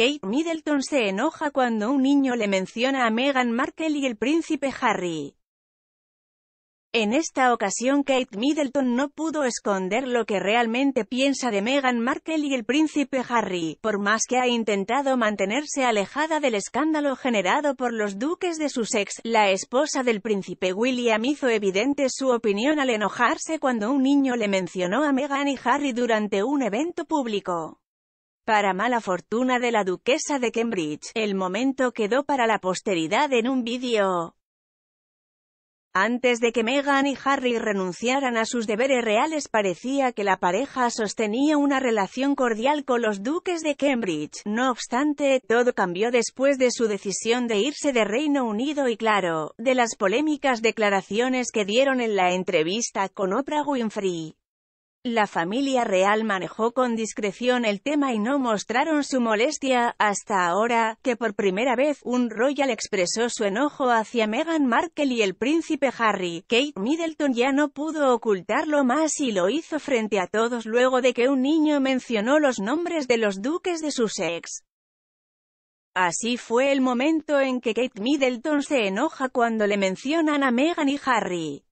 Kate Middleton se enoja cuando un niño le menciona a Meghan Markle y el príncipe Harry. En esta ocasión Kate Middleton no pudo esconder lo que realmente piensa de Meghan Markle y el príncipe Harry, por más que ha intentado mantenerse alejada del escándalo generado por los duques de Sussex, la esposa del príncipe William hizo evidente su opinión al enojarse cuando un niño le mencionó a Meghan y Harry durante un evento público. Para mala fortuna de la duquesa de Cambridge, el momento quedó para la posteridad en un vídeo. Antes de que Meghan y Harry renunciaran a sus deberes reales parecía que la pareja sostenía una relación cordial con los duques de Cambridge. No obstante, todo cambió después de su decisión de irse de Reino Unido y claro, de las polémicas declaraciones que dieron en la entrevista con Oprah Winfrey. La familia real manejó con discreción el tema y no mostraron su molestia, hasta ahora, que por primera vez un royal expresó su enojo hacia Meghan Markle y el príncipe Harry. Kate Middleton ya no pudo ocultarlo más y lo hizo frente a todos luego de que un niño mencionó los nombres de los duques de Sussex. Así fue el momento en que Kate Middleton se enoja cuando le mencionan a Meghan y Harry.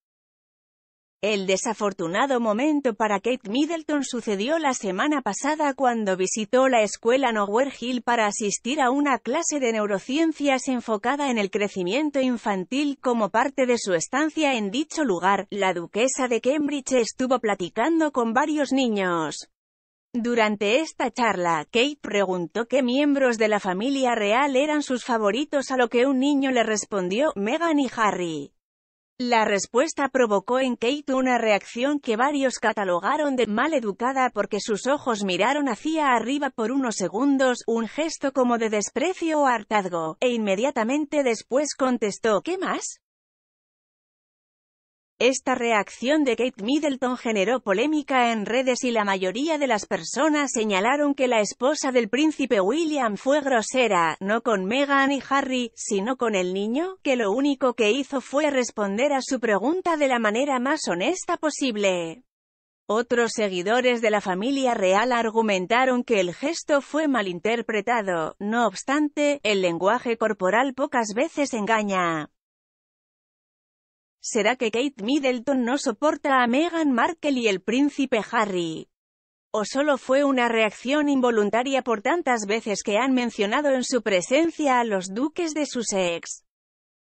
El desafortunado momento para Kate Middleton sucedió la semana pasada cuando visitó la escuela Nowhere Hill para asistir a una clase de neurociencias enfocada en el crecimiento infantil como parte de su estancia en dicho lugar. La duquesa de Cambridge estuvo platicando con varios niños. Durante esta charla, Kate preguntó qué miembros de la familia real eran sus favoritos a lo que un niño le respondió, Meghan y Harry. La respuesta provocó en Kate una reacción que varios catalogaron de mal educada porque sus ojos miraron hacia arriba por unos segundos, un gesto como de desprecio o hartazgo, e inmediatamente después contestó «¿Qué más?». Esta reacción de Kate Middleton generó polémica en redes y la mayoría de las personas señalaron que la esposa del príncipe William fue grosera, no con Meghan y Harry, sino con el niño, que lo único que hizo fue responder a su pregunta de la manera más honesta posible. Otros seguidores de la familia real argumentaron que el gesto fue malinterpretado, no obstante, el lenguaje corporal pocas veces engaña será que Kate Middleton no soporta a Meghan Markle y el príncipe Harry. ¿O solo fue una reacción involuntaria por tantas veces que han mencionado en su presencia a los duques de sus ex?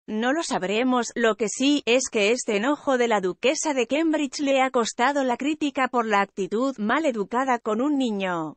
No lo sabremos, lo que sí, es que este enojo de la duquesa de Cambridge le ha costado la crítica por la actitud mal educada con un niño.